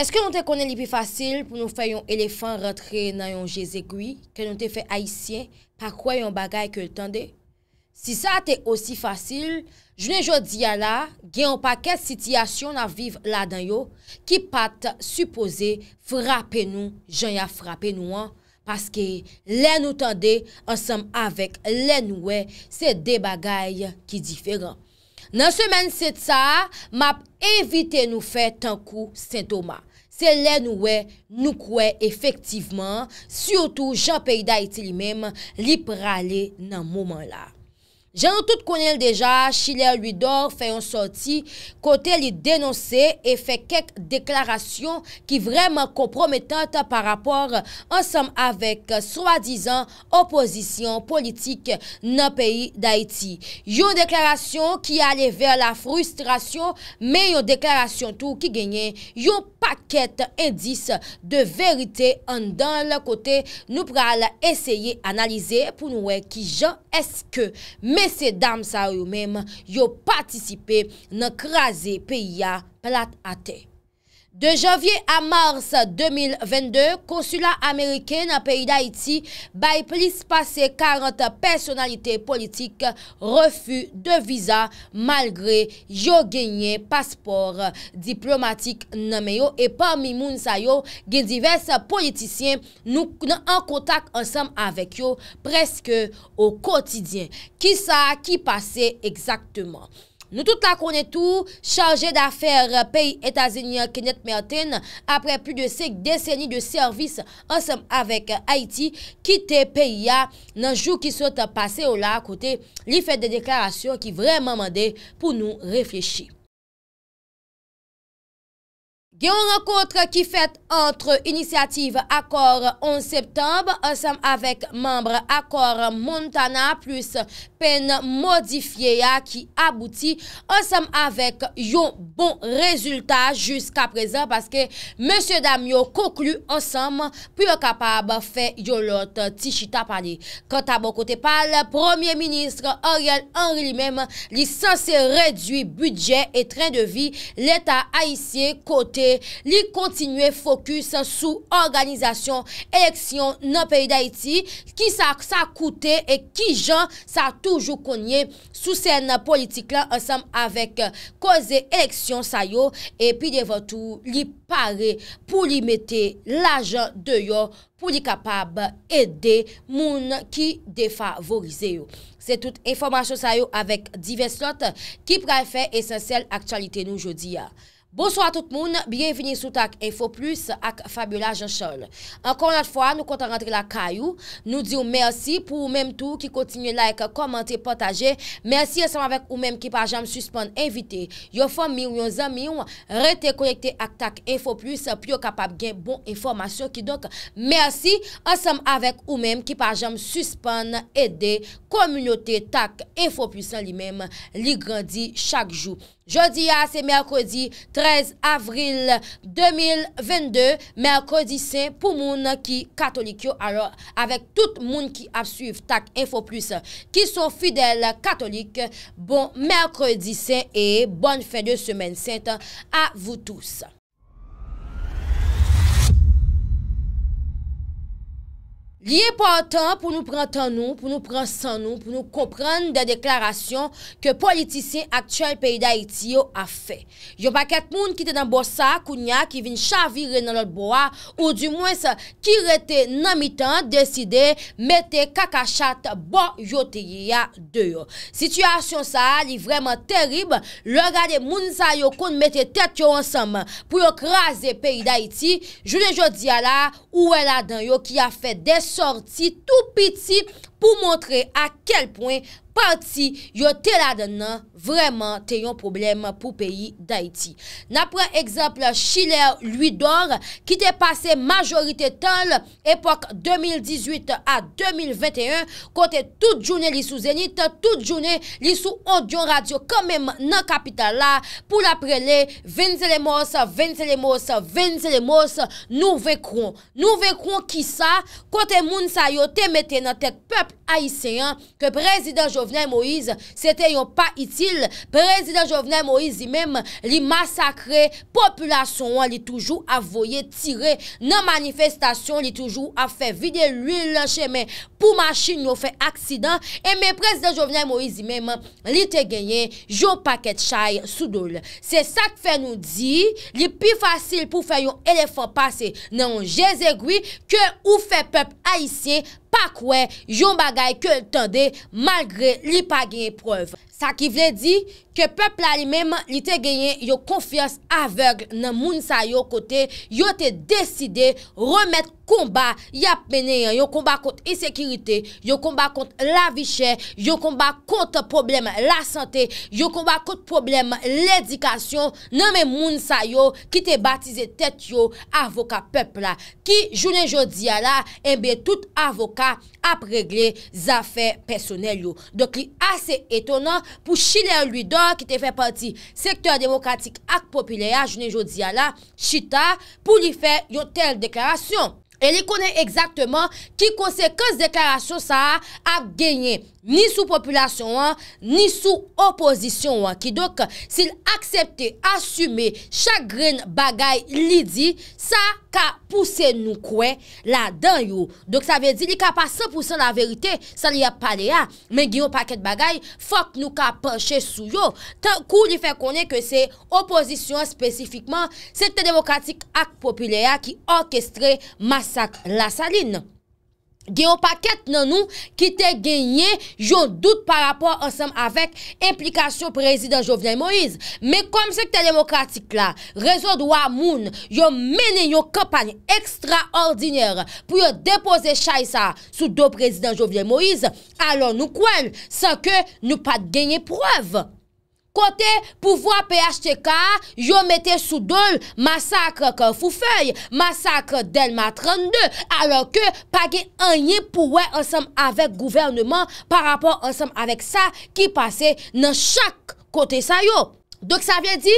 Eske nou te konen li pi fasil pou nou fay yon elefan rentre nan yon jezegoui ke nou te fay aisyen pa kway yon bagay ke l tande? Si sa te osi fasil, jounen jo diya la gen yon paket sityasyon nan viv la dan yo ki pat supose frape nou jan ya frape nou an paske lè nou tande ansam avèk lè nouè se de bagay ki diferan. Nan semen se tsa, map evite nou fe tankou sentoma. Se lè nou we nou kwe efektiveman, siotou jan peyda iti li mem, li prale nan mouman la. Janou tout konel deja, Chilè lui dor fè yon soti kote li denonse e fè kek deklarasyon ki vreman komprometante par rapor ansam avek swadizan opozisyon politik nan peyi d'Haiti. Yon deklarasyon ki aleve la frustrasyon, me yon deklarasyon tou ki genyen, yon paket endis de verite an dan lakote nou pral eseye analize pou nou wè ki jan Eske mese dam sa yo mem yo patisipe nan kraze peya plat ate? De janvye a mars 2022, konsula Amerike nan peyi da iti bay plis pase 40 personalite politik refu de viza malgre yo genye paspor diplomatik nanme yo. E pa mimoun sa yo gen divers politisyen nou nan an kontak ansam avek yo preske ou kotidyen. Ki sa ki pase exaktman? Nou tout la konen tou, chanje da fer peyi Etazenia Kenneth Merten apre pli de sek deseni de servis ansem avek Haiti, kite peyi ya nan jou ki sote pase ou la akote li fet de deklarasyon ki vreman mande pou nou reflechi. Gen an rekontre ki fet antre inisiativ akor 11 septembe ansem avek membre akor Montana plus Toulouse, pen modifiye ya ki abouti ansem avek yon bon rezultat jysk aprezen paske M. Damio konklu ansem pou yo kapab fe yon lot Tichita Pane. Kantabon kote pal Premier Ministre Ariel Henry li menm li sanse redwi budget et tren de vi l'Etat Aisye kote li kontinue fokus sou organizasyon eleksyon nan peyi d'Aiti ki sa kote e ki jan sa tout Toujou konye sou sèna politik la ansam avek koze eleksyon sa yo epi devan tou li pare pou li mette lajan deyo pou li kapab ede moun ki defavorize yo. Se tout informasyon sa yo avek divers lot ki prefe esensel aktualite nou jodi ya. Bonsoy a tout moun, bienveni sou tak Enfoplus ak Fabiola Jean-Charles. Ankon nat fwa, nou konta rentre la kayou, nou di ou mersi pou ou menm tou ki kontinye like, komante, potaje. Mersi ansem avèk ou menm ki pajam suspon evite. Yo fòm mi ou yo zan mi ou rete konekte ak tak Enfoplus pi yo kapap gen bon informasyon ki dok. Mersi ansem avèk ou menm ki pajam suspon ede komynotè tak Enfoplus an li menm li grandi chak jou. Jodi a, se merkodi 13 avril 2022, merkodi se pou moun ki katolik yo. Alors, avèk tout moun ki ap suiv tak, info plus, ki sou fidèl katolik, bon merkodi se e, bon fèlè semen sent, avou tous. Li e portan pou nou pran tan nou, pou nou pran san nou, pou nou kompran de deklarasyon ke politisyen aktyal peyi da iti yo a fe. Yo pa ket moun ki te dan bosa kounya ki vin chavire nan lor boha ou du mwen sa ki rete nan mitan deside mete kakachat bo yo te ye ya deyo. Sityasyon sa li vreman terib lor gade moun sa yo koun mete tet yo ansaman pou yo kras de peyi da iti, jounen jo diya la ou e la dan yo ki a fe des sorsi tou peti pou montre a kel poen parti yo telad nan vreman tenyon problem pou peyi d'Haïti. Na pre ekseple, Chilè, Louis d'Or, ki te pase majorite tal, epok 2018 a 2021, kote tout jounè li sou Zenit, tout jounè li sou Odion Radio, komem nan kapital la, pou la prele, Venzelemos, Venzelemos, Venzelemos, nou vekron. Nou vekron ki sa, kote moun sa yo temete nan tek pep, haisyen, ke prezident Jovenel Moïse se te yo pa itil prezident Jovenel Moïse yi mem li masakre, populasyon li toujou avoye tire nan manifestasyon, li toujou avfe vide lul cheme pou machin yo fe aksidan e me prezident Jovenel Moïse yi mem li te genyen, jo paket chay sou dole, se sa k fe nou di li pi fasil pou fe yo elefant pase nan jese gwi ke ou fe pep haisyen pa kwe yon bagay ke tande malgre li pa gen preuve. Sa ki vle di ke pepla li menm li te genyen yo konfiyans avegl nan moun sa yo kote. Yo te deside remet komba yap meneyen. Yo komba konti esekirite, yo komba konti la viche, yo komba konti problem la sante, yo komba konti problem l'edikasyon nan moun sa yo ki te batize tet yo avoka pepla. Ki jounen jodi ya la enbe tout avoka ap regle zafè personel yo. Dok li ase etonan. pou chile an lui do ki te fe parti sektor demokratik ak popilya jounen jodi ala chita pou li fe yon tel deklarasyon. E li konen ekzaktman ki konsekans deklarasyon sa a ap genye. Ni sou populasyon an, ni sou oposisyon an, ki dok sil aksepte, asume, chagren bagay li di, sa ka puse nou kwen la den yo. Dok sa ve di li ka pa 100% la verite, sa li ap pale ya, men gyo paket bagay, fok nou ka panche sou yo. Tan kou li fe konen ke se oposisyon spesifikman, se te devokatik ak populaya ki orkestre masak la saline. genyo paket nan nou ki te genye yon dout par rapport ansem avèk implikasyon prezident Jovian Moïse. Me kom sekte demokratik la, rezon dwa moun yon mene yon kampany ekstra ordinyer pou yon depose chay sa sou do prezident Jovian Moïse, alon nou kwen sa ke nou pat genye prev. Kote pouvoi PHTK, yo mette sou doy masakre Kofoufeye, masakre Delma 32, alo ke page anye pouwe ansam avek gouvernement par rapport ansam avek sa ki pase nan chak kote sa yo. Dok sa vye di,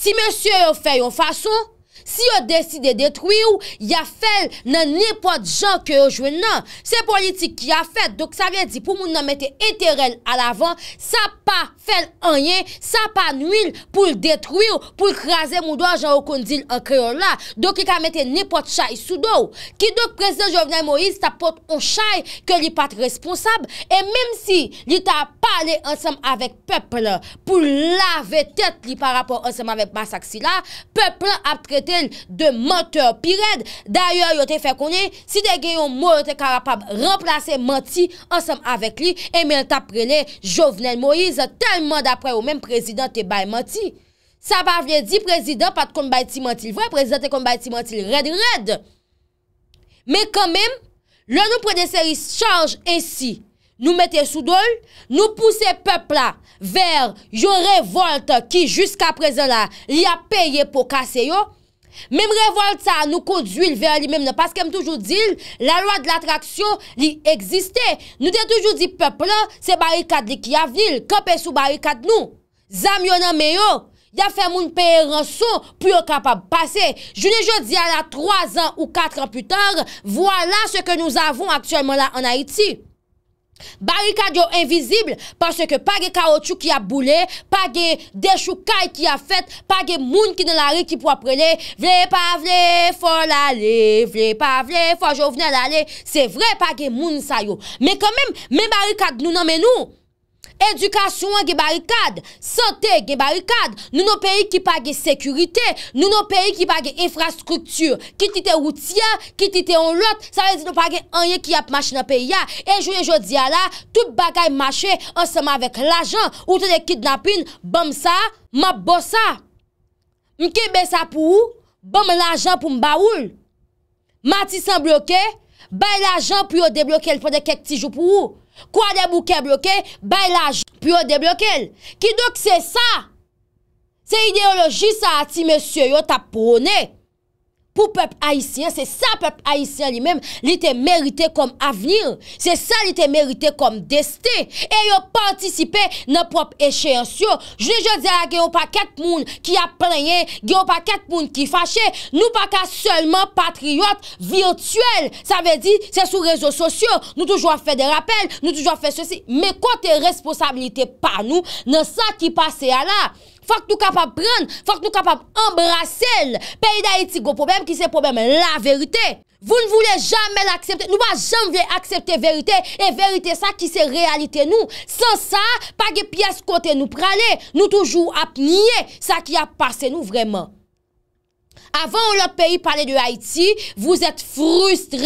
ti monsye yo feyo fason, si yo deside detwiyou, ya fel nan nipote jan ke yo jwen nan. Se politik ki a fet, dok sa ven di pou moun nan mette eterel al avan, sa pa fel anyen, sa pa nwil pou detwiyou, pou krasen moun doan jan wakondil an kreola. Dok i ka mette nipote chay sou do. Ki dok prezident Jovnay Moïse ta pot on chay ke li pat responsab e mèm si li ta pale ansem avèk peple pou lave tèt li par rapport ansem avèk masak sila, peple ap trete Manteur pi red D'ayor yote fè konè Si de genyon mò yote karapab Remplase mati ansèm avèk li E eh mèl tapre le jovenel Moïse Telman d'apre ou mèm prezident te bèl mati Sa bèv lè di prezident Pat kon bèti matil vè Prezident te kon bèti matil red red Mè kon mèm Lè nou pre de seri charge ensi Nou mète sou doy Nou pousse pepla Vèr yon revolt ki jysk aprezen la Li apèye pou kase yo Mem revolta nou kou d'huil veyo li mem nan, paskem toujou dil, la lwa d'latraksyo li egziste, nou de toujou di pepla, se barikat li ki avil, kope sou barikat nou, zam yonan meyo, ya fe moun peye ranso, pou yo kapab pase, jouni je di ala 3 an ou 4 an putar, vwala se ke nou avon aktuelman la an Haiti. Barikat yo envizibl Pase ke pa ge karotchou ki a boule Pa ge deshoukai ki a fet Pa ge moun ki nan la re ki pou aprele Vle pa vle fo lale Vle pa vle fo jo vne lale Se vre pa ge moun sayo Men barikat nou nan menou Edukasyon gen barikad, sante gen barikad, nou nou peyi ki page sekurite, nou nou peyi ki page infrastruktur, ki tite ou tia, ki tite ou lot, sa rezi nou page anye ki ap machina pe ya. E jounen joudi ala, tout bagay mache ansama vek l'ajan, ou te de kidnapin, bom sa, map bo sa. Mke be sa pou ou, bom l'ajan pou mba oul. Mati san bloke, Bay la jan pou yo debloke el fwade kek ti jou pou ou. Kwa de bouke bloke, bay la jan pou yo debloke el. Ki dok se sa? Se ideoloji sa ati, meseyo yo, ta pwone. Mou pep haisyen, se sa pep haisyen li menm, li te merite kom avnir. Se sa li te merite kom deste. E yo pa antisipe nan prop echeyensyo. Je ne je di a geyo pa ket moun ki aprenye, geyo pa ket moun ki fache. Nou pa ka selman patriyot virtuel. Sa ve di se sou rezo sosyo. Nou toujwa fe de rappel, nou toujwa fe sosyo. Me kote responsabilite pa nou, nan sa ki pase ala. Fak nou kapap pren, fak nou kapap embrase l, peyi d'Haiti go problem ki se problem la verite. Vou nou voule jam men aksepte, nou pa jam vye aksepte verite, e verite sa ki se realite nou. San sa, pa ge piyes kote nou prale, nou toujou ap nye sa ki ap pase nou vreman. Avan ou lop peyi pale de Haiti, vous et frustre,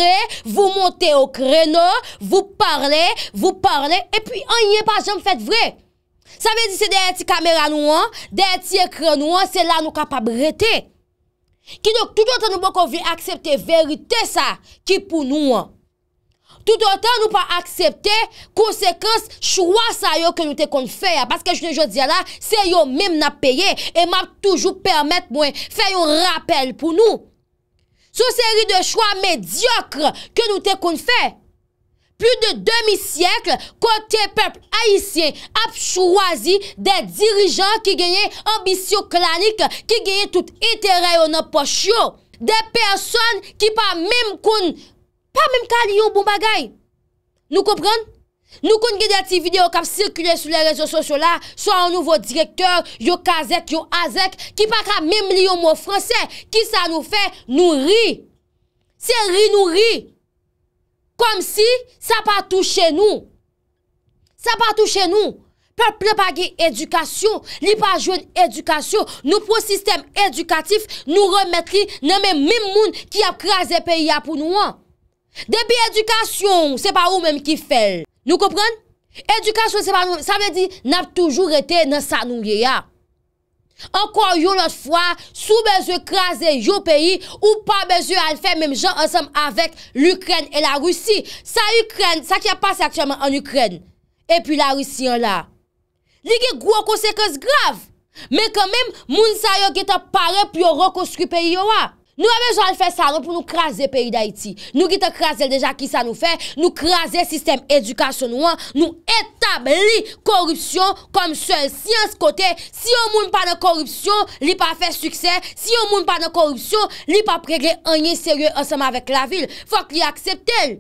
vous monte au kreno, vous parlez, vous parlez, et puis on nye pa jam fete vreye. Sa men di se dey eti kamera nou an, dey eti ekran nou an, se la nou kapab rete. Ki dok tout an tan nou pa kon vi aksepte verite sa ki pou nou an. Tout an tan nou pa aksepte konsekans choua sa yo ke nou te kon fè ya. Paske jne jo diya la, se yo mèm na peye e map toujou permèt mwen fè yo rapel pou nou. Sou seri de choua medyokre ke nou te kon fè. Plu de demi syekl, kote pepl aisyen ap chwazi de dirijan ki genye ambisyon klanik, ki genye tout itere yon poch yo. De person ki pa mim koun, pa mim ka li yon bou bagay. Nou kompren? Nou koun genye di video kap sirkule sou le rezo sosyo la, sou an nouvo direktor, yo kazek, yo azek, ki pa ka mim li yon mou franse, ki sa nou fe nou ri. Se ri nou ri, Kom si, sa pa touche nou. Sa pa touche nou. Pe plepage edukasyon, li pa jwen edukasyon, nou pou sistem edukatif nou remetri nan men mim moun ki ap kraze pe ya pou nou an. Depi edukasyon, se pa ou menm ki fel. Nou kopren? Edukasyon se pa ou menm, sa ve di nap toujou rete nan sa nou ye ya. Ankon yon lot fwa sou bezye krasen yo peyi ou pa bezye alfe menm jan ansenm avek l'Ukraine e la Roussi. Sa Ukraine, sa ki a pase aktiyanman an Ukraine. E pi la Roussi yon la. Li ge gwo kosekos grav. Men ke menm moun sayo geta pare pi yo rokos ki peyi yo wa. Nou avè jòl fè sarò pou nou krasè peyi d'Haiti. Nou gite krasè deja ki sa nou fè. Nou krasè sistem edukasyonouan. Nou etabli korupsyon kom se siens kote. Si yon moun pa nan korupsyon, li pa fè suksè. Si yon moun pa nan korupsyon, li pa pregle anye seryè ansèm avèk la vil. Fòk li akseptèl.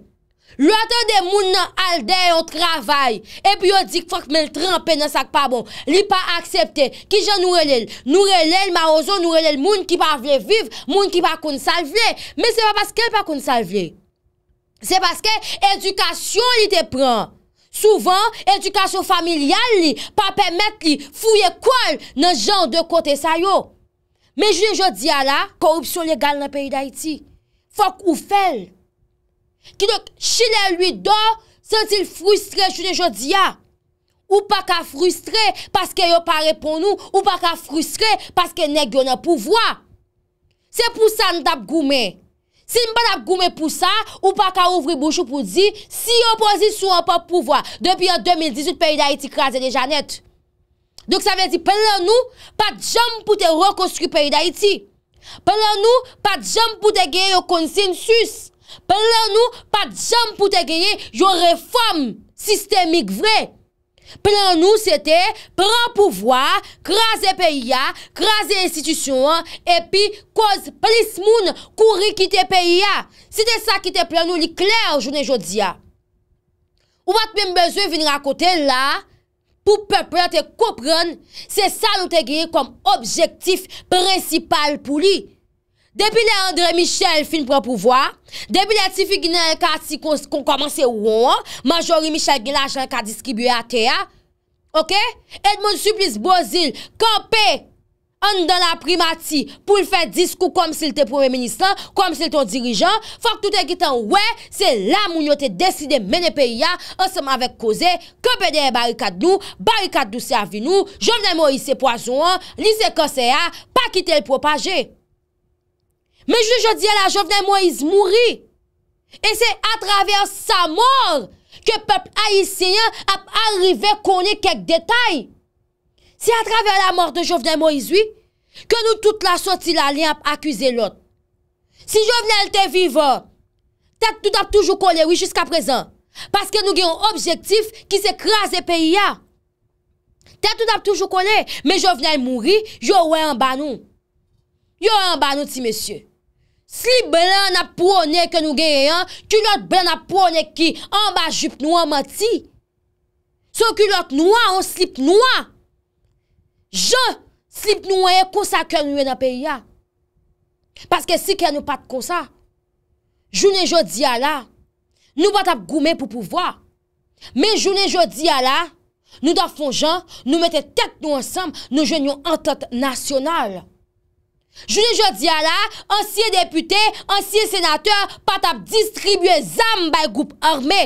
Lote de moun nan alde yon travay, epi yo dik fok mèl trempe nan sak pa bon. Li pa aksepte ki jan nourelel. Nourelel, ma ozo nourelel moun ki pa vle viv, moun ki pa konsalvle. Men se pa paske pa konsalvle. Se paske edukasyon li te pran. Souvan, edukasyon familial li, pa pèmèt li fouye kouan nan jan de kote sayo. Men jen jen diya la, korupsyon legal nan peyi da iti. Fok ou fèl. Ki dok chile lwi do, sentil frustre chile jodi ya. Ou pa ka frustre, paske yo pa repon nou, ou pa ka frustre, paske negyo nan pouvwa. Se pou sa n tap goume, se n pa tap goume pou sa, ou pa ka ouvri bouchou pou di, si yo posi sou an pa pouvwa, depi an 2018, peyi da iti krasi de janet. Dok sa ven di, pen lan nou, pa jom pou te rekonstru peyi da iti. Pen lan nou, pa jom pou te geye yo konsensus. Plè nou, pa djam pou te geye yo reforme sistemik vre. Plè nou, se te pran pouvoi, krasi peyi ya, krasi institisyon, epi koz plis moun kouri ki te peyi ya. Se te sa ki te plè nou, li kler jounen jodi ya. Ou bat mwen bezwe vini akote la, pou pepran te kopren, se sa nou te geye kom objektif prensipal pou li. Depi lè Andre Michel fin prèpouvoi, depi lè Tifi Gine elka ati kon komanse wouan, majori Michel Gine l'ajan elka diskibye ati ya, ok, et moun suplis bozil, kanpe an dan la primati pou l'fèd diskou kom si l'te premier ministran, kom si l'te dirijan, fòk toutè gitan e wè, se la moun yo te deside mene peyi ya, anseman vek koze, kanpe dene barikat nou, barikat dou se avi nou, javne mou yise poazouan, lise kose ya, pa kite l'propaje. Men jou je diye la jovene Moïse mouri. E se atraver sa mor, ke pep a yiseyye ap arrive konye kek detay. Se atraver la mor de jovene Moïse, ke nou tout la soti la liy ap akwize lot. Si jovene lte vivor, tet tout ap toujou konye wii jiska prezan. Paske nou genyon objektif ki se kras de peyi ya. Tet tout ap toujou konye, men jovene mouri, yo wè an banon. Yo wè an banon ti mesyey. Slip blan ap pwone ke nou genye an, kulot blan ap pwone ki an ba jip nou an mati. So kulot nou an, ou slip nou an. Je, slip nou an, kousa ke nou en apen ya. Paske si ke nou pat kousa, jounen joudi ala, nou bat ap goumen pou pouvoa. Men jounen joudi ala, nou da fon jan, nou mette tek nou ansam, nou jwen yon antote nasyonal. Jouni jodi ala, ansye depute, ansye senate, pat ap distribye zanm bay goup orme.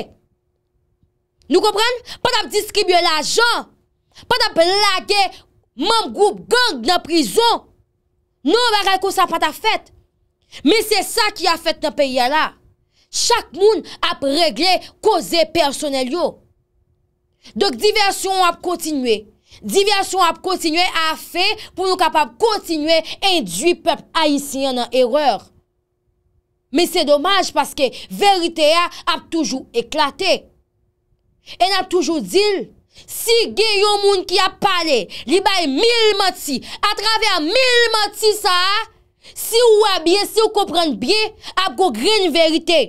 Nou kompren? Pat ap distribye lajan. Pat ap lage moun goup gorg nan prizon. Non, wakal kousan pat ap fet. Men se sa ki ap fet nan peyi ala. Chak moun ap regle koze personel yo. Dok diversyon ap kontinwe. Divyasyon ap konsinwe a fe pou nou kapap konsinwe endwi pep a yi sinye nan ereur. Men se domaj paske verite ya ap toujou eklate. En ap toujou zil, si gen yon moun ki ap pale li baye mil mati, a trave a mil mati sa a, si ou wabye, si ou komprende bie, ap go grene verite.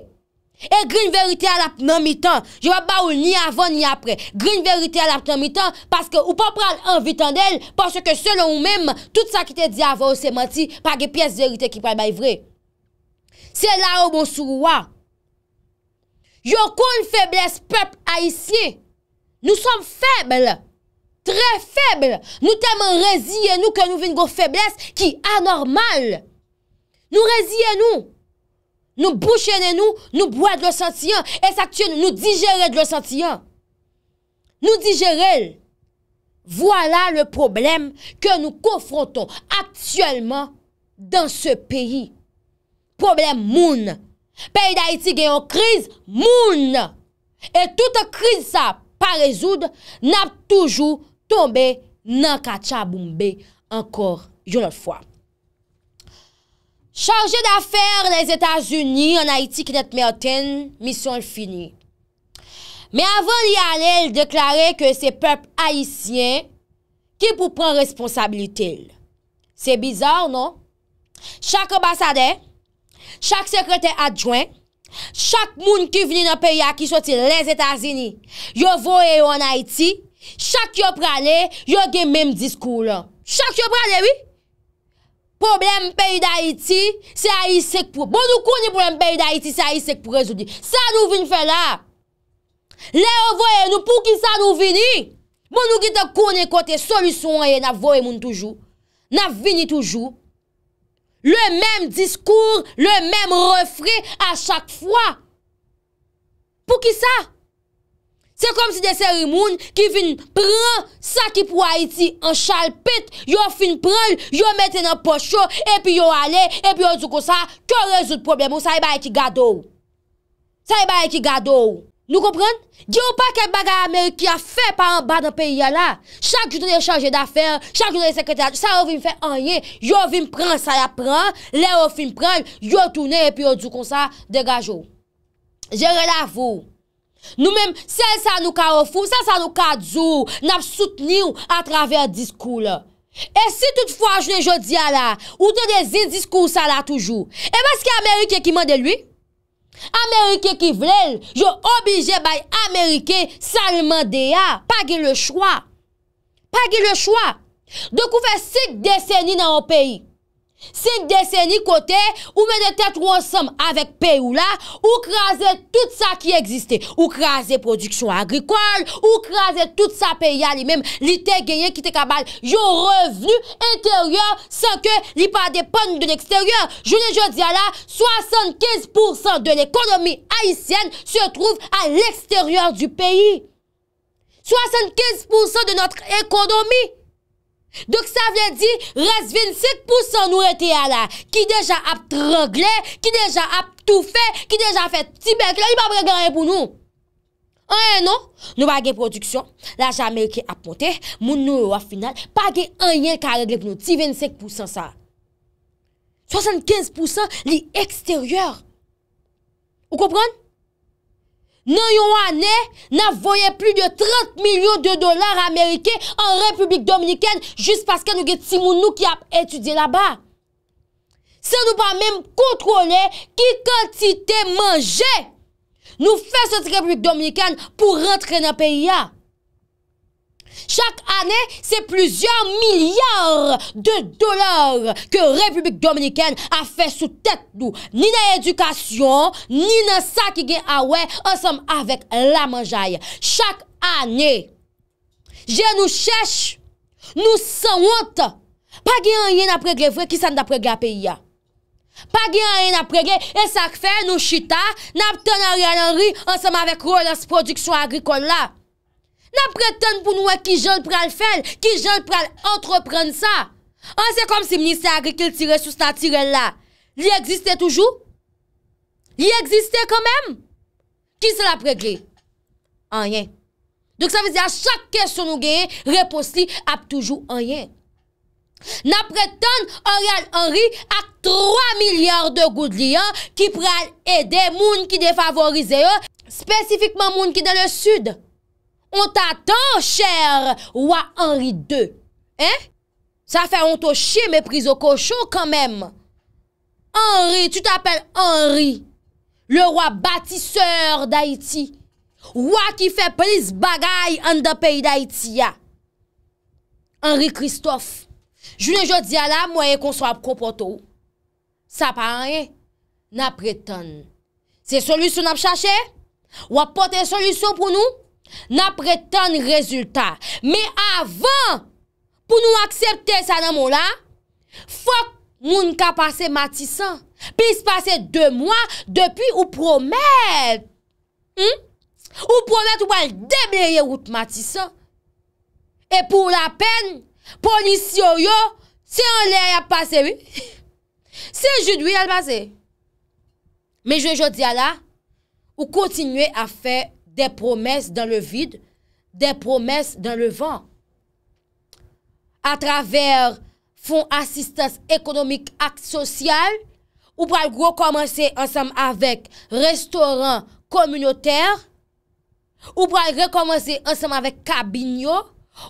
E gri n verite al ap nan mitan. Je wap ba ou ni avan ni apre. Gri n verite al ap nan mitan paske ou pa pral an vitan del paske selon ou mem tout sa ki te di avan ou se mati pa ge pyes verite ki pral bay vre. Se la ou bon sou wwa. Yo kon febles pep a isye. Nou som feble. Tre feble. Nou teman reziye nou ke nou vin go febles ki anormal. Nou reziye nou. Nou bouchenè nou, nou bouè d'losantiyan. E sa tchè nou, nou digère d'losantiyan. Nou digère l. Voilà le probleme ke nou konfronton atyèlman dan se peyi. Problem moun. Peyi da iti genyon kriz moun. E touta kriz sa pa rezoud nap toujou tombe nan kachaboumbe ankor yonot fwa. Charje d'affer les Etats-Unis en Haïti ki net me oten, misyon l'fini. Me avon li ale, l deklare ke se pep Haïtien ki pou pran responsabili tel. Se bizar, non? Chak obasade, chak sekrete adjouen, chak moun ki vini nan peya ki soti les Etats-Unis, yo vo e yo en Haïti, chak yo prale, yo gen menm diskou la. Chak yo prale, oui? Problem peyi da iti, se a yisek pou... Bon nou koni problem peyi da iti, se a yisek pou rezodi. Sa nou vin fè la. Le ovoye nou pou ki sa nou vini. Bon nou ki te koni kote solusyon ye, na voye moun toujou. Na vini toujou. Le menm diskour, le menm refre a chak fwa. Pou ki sa? Se kom si de seri moun ki vin pran sa ki pou a iti an chalpit, yo fin pran, yo meten an pocho, epi yo ale, epi yo zou kon sa, ke rezout problemou, sa yi e baye ki gado. Sa yi e baye ki gado. Nou kompran? Diyo pa ke baga Ameriki a fe pa an ba nan peyi ya la, chak joutan e chanje d'afer, chak joutan e sekretary, sa yo vin fè an ye, yo vin pran sa ya pran, le yo fin pran, yo toune epi yo zou kon sa, degajo. Je relavou. Nou menm, sel sa nou ka ofou, sel sa nou ka dzou, nap soutenir a traver diskou la. E si toutfwa jne jo diya la, ou te dezin diskou sa la toujou. E maske Amerike ki mande lwi? Amerike ki vlel, jo obije bay Amerike sal mande ya. Pa gil le chwa. Pa gil le chwa. Dekou fe sik deseni nan ou peyi. 5 deseni kote, ou mè de tètrou ansèm avèk pe ou la, ou krasè tout sa ki eksiste, ou krasè produksyon agrikole, ou krasè tout sa pe yali mèm, li te genye ki te kabal yo revenu intèryor sa ke li pa depan de l'ekstèryor. Jounè jòdia la, 75% de l'ekonomi haïsyen se trouve a l'ekstèryor du peyi. 75% de notre ekonomi. Dok sa vle di, res 25% nou rete a la, ki deja ap trogle, ki deja ap toufe, ki deja ap fe tibe, ki la li pa bregle anye pou nou. Anye non? nou, nou bagen produksyon, la jamen ki ap ponte, moun nou waf final, bagen anye ki a regle pou nou, ti 25% sa. 75% li eksteryeur. Ou kopronne? Nan yon ane, nan voye pli de 30 milyon de dolar Amerike en Republik Dominikane Jus paske nou ge timoun nou ki ap etudye la ba Se nou pa menm kontrole ki kantite manje Nou fè sot Republik Dominikane pou rentre nan peyi ya Chak ane, se pluzyon milyar de dolar ke Republik Dominiken a fe sou tek nou. Ni nan edukasyon, ni nan sa ki gen awen, ansem avek la manjaye. Chak ane, je nou chesh, nou sanwant, pa gen anye napregle vwe, ki san napregle apey ya. Pa gen anye napregle, e sak fe nou chita, nap tenaryan anri, ansem avek rolans prodiksyon agrikon la. Na preten pou nou wè ki jol pral fèl, ki jol pral antreprene sa. An ah, se kom si minister agrikel tirel sou statirel la. Li egziste toujou? Li egziste konmèm? Ki se la pregli? Anyen. Dèk sa vizè a chak kesyon nou genye, repos li ap toujou anyen. Na preten Oral Henry a 3 milyard de goudlian ki pral ede moun ki defavorize yo. Spesifikman moun ki den le sud. On ta tan chèr wwa Anri II. Eh? Sa fè an to chè mè priz o kochon kan mèm. Anri, tu t'apèl Anri. Le wwa batiseur d'Haïti. Wwa ki fè plis bagay an da peyi d'Haïti ya. Anri Christophe. Jounè jò di ala mwenye konswa pro poto. Sa pa Anri, na pretan. Se solusyon ap chache? Wwa poten solusyon pou nou? Na pretan rezultat Me avan Pou nou aksepte sa nan mou la Fok moun ka pase matisan Pis pase 2 mou Depi ou promet hmm? Ou promet ou pal debyeye Wout matisan E pou la pen Ponisyon yo Se an lè a pase Se jidwi a pase Me je jodi a la Ou kontinue a fe de promesse dans le vide, de promesse dans le vent. A travers fonds assistance économique acte social, ou pral recommence ensemble avec restaurant communautaire, ou pral recommence ensemble avec cabine,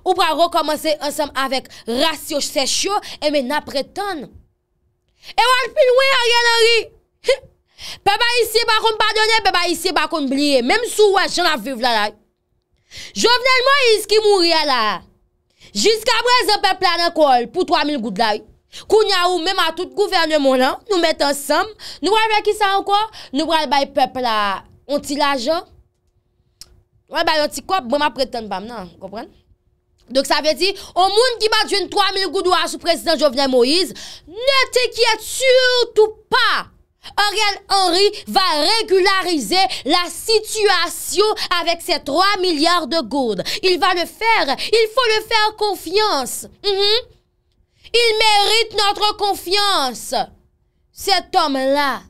ou pral recommence ensemble avec ratio séchio, et mè nan prétend. Et wè l'pil wè a yè nan li! Peba isye bakon badone, peba isye bakon bliye, menm sou wè chan aviv la la. Jovenel Moïse ki mouri la la, jiska brez an pepla nan kol pou 3000 goud la la. Kou nya ou menm a tout gouverne monan, nou met ansam, nou brez vè ki sa an kwa, nou brez bay pepla ontil ajan. Ou bay l'antikop, bon ma preten bam nan, kompren. Dok sa vè di, o moun ki bat jen 3000 goud ou a sou prezident Jovenel Moïse, ne te kiet surtout pa. A. Ariel Henry va régulariser la situation avec ses 3 milliards de gourdes. Il va le faire. Il faut le faire confiance. Mhm. Il mérite notre confiance. Cet homme-là,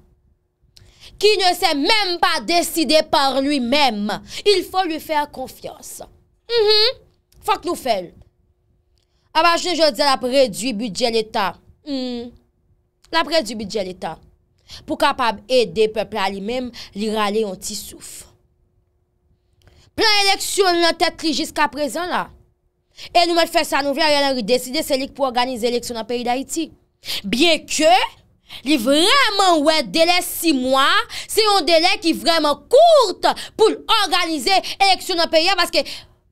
qui ne s'est même pas décidé par lui-même, il faut lui faire confiance. Mhm. Faut que nous fassions. Ah bah, je, disais, dis la du budget l'État. La La du budget l'État. pou kapab ede peple a li mem, li rale yon ti souf. Plan eleksyon nan tet li jiska prezen la, e nou men fè sa nouvi a yon anri deside, se li pou organize eleksyon nan peyi da iti. Bien ke, li vreman wè dele si mwa, se yon dele ki vreman kourt pou l'organize eleksyon nan peyi a, paske...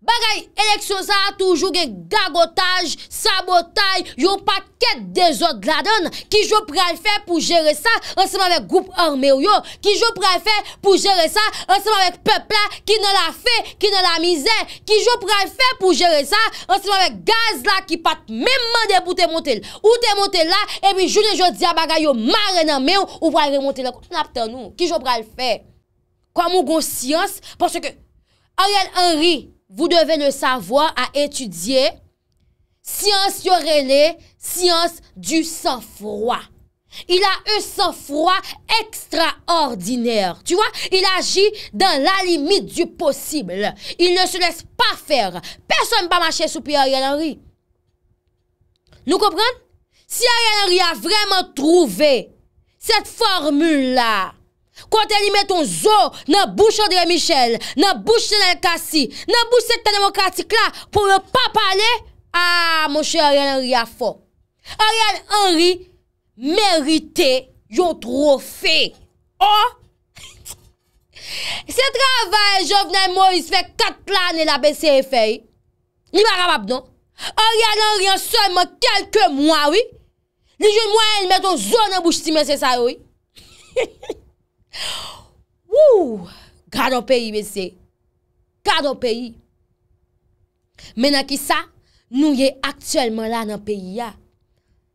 Bagay, eleksyon sa toujou gen gagotaj, sabotaj, yon paket de zot gladon, ki jop pral fe pou jere sa, anseman vek goup ormeyo yo, ki jop pral fe pou jere sa, anseman vek pepla, ki nan la fe, ki nan la mizè, ki jop pral fe pou jere sa, anseman vek gaz la ki pat memman de pou te montel, ou te montel la, e bi jounen jòdia bagay yo mare nan meyo, ou pral remontel la, kontan ap ten nou, ki jop pral fe. Kwa mou gonsyans, porsè ke, a yon anri, vous devez le savoir à étudier. Science les science du sang-froid. Il a un sang-froid extraordinaire. Tu vois, il agit dans la limite du possible. Il ne se laisse pas faire. Personne ne va marcher sous Pierre Henry. Nous comprenons? Si Ariel Henry a vraiment trouvé cette formule-là, Kote li met ton zon nan bouche André Michel, nan bouche Senel Kassi, nan bouche setan demokratik la pou ne pa pale, a, ah, monshe Orjan Henry a fo. Orjan Henry merite yon trofe. Oh! Se travay, jovnen Moïse, fek kat lanen la BCFA. Ni marabab, non? Orjan Henry an seman kelke mwa, oui. Li jen mwa li met ton zon nan bouche si mwen se sar, oui. Hi, hi, hi! Wou, gado peyi mese, gado peyi, mena ki sa, nou ye aktuelman la nan peyi ya,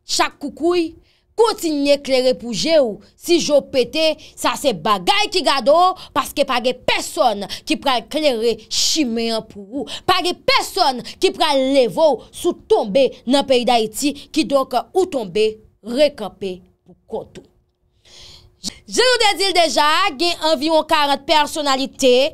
chak koukouy, kontinye klere pou je ou, si jou pete, sa se bagay ki gado, paske page peson ki pral klere shimean pou ou, page peson ki pral levou sou tombe nan peyi da iti, ki doke ou tombe rekope pou kontou. Je nou dedil deja gen anvion 40 personalite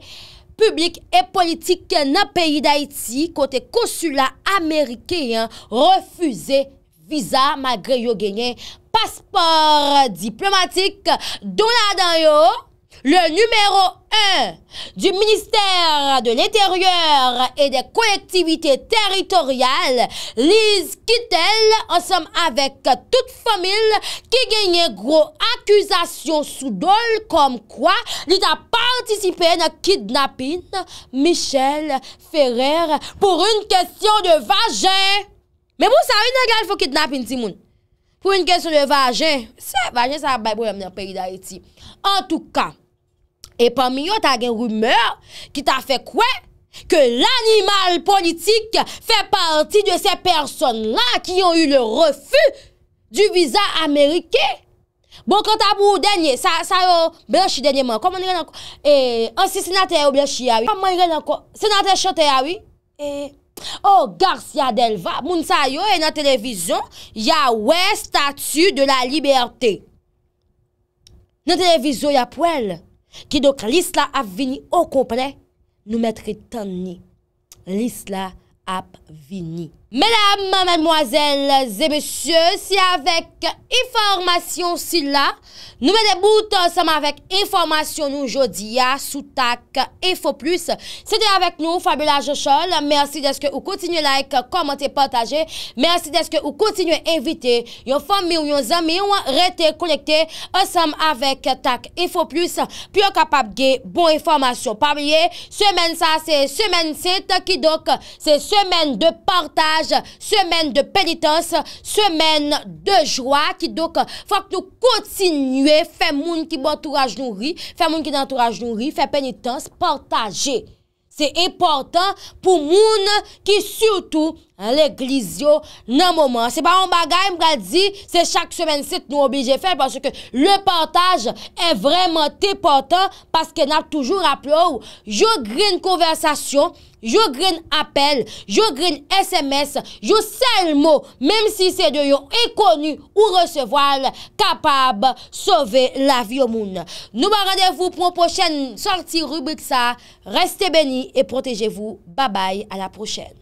publik e politik na peyi da iti kote konsula Amerikeyan refuze viza magre yo genyen paspor diplomatik don la dan yo. Le numero 1 du Ministère de l'Intérieur et des Collectivités Territoriales Lise Kittel en somme avec toute famille qui gagne un gros accusation sous dole comme quoi lise a participé na kidnapping Michel Ferrer pour une question de vagin. Mais bon, ça a une égale faut kidnapping, ti moun. Pour une question de vagin. Vagin, ça a bèbou dans le pays d'Haïti. En tout cas, E pa mi yo, ta gen rumeur ki ta fe kwe ke l'animal politik fe parti de se person la ki yon yon refu du viza Amerike. Bon, konta mou denye, sa yo blenshi denye man, komon yon ren anko? E, eh, ansi oh, senate yo blenshi ya ah wi, komon yon ren anko? Senate chote ah ya wi? E, eh, o, oh, garse ya delva, moun sa yo, e nan televizyon, ya we statu de la liberte. Nan televizyon ya pwel. Ki doke lis la ap vini Ou kompre Nou metre tan ni Lis la ap vini Mèlèm, mèlèm moazèl, zè mèsyè, si avèk iformasyon si la, nou mèlèm bout ansem avèk iformasyon nou jodi ya, sou tak, ifoplus. Sè de avèk nou, Fabiola Jochol, mèlèm si deske ou koutinye like, komante, patajè, mèlèm si deske ou koutinye evite, yon fami ou yon zami ou rete kolekte ansem avèk tak, ifoplus, pi an kapap ge bon iformasyon. Pabliye, semen sa, semen se, takidok, semen de portal, Semen de penitens, semen de jwa ki dok fòk nou kontinue fè moun ki bantouraj bon nou ri, fè moun ki dantouraj nou ri, fè penitens, pantaje. Se e portan pou moun ki surtout fòk. l'Eglisio nan mouman. Se pa mou bagay mga di, se chak semen sit nou obije fe, pwase ke le portaj e vreman te portan, pwase ke nan toujou aplou, jou grin konversasyon, jou grin apel, jou grin SMS, jou sel mou, menm si se de yon ekonu ou reseval kapab sove la vi moun. Nou ba radevou pou moun pochen sorti rubrik sa, reste beni e protejevou. Babay, a la prochen.